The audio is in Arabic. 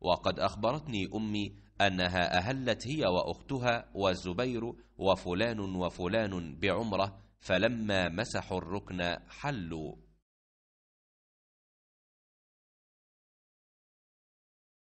وقد أخبرتني أمي أنها أهلت هي وأختها والزبير وفلان وفلان بعمرة فلما مسحوا الركن حلوا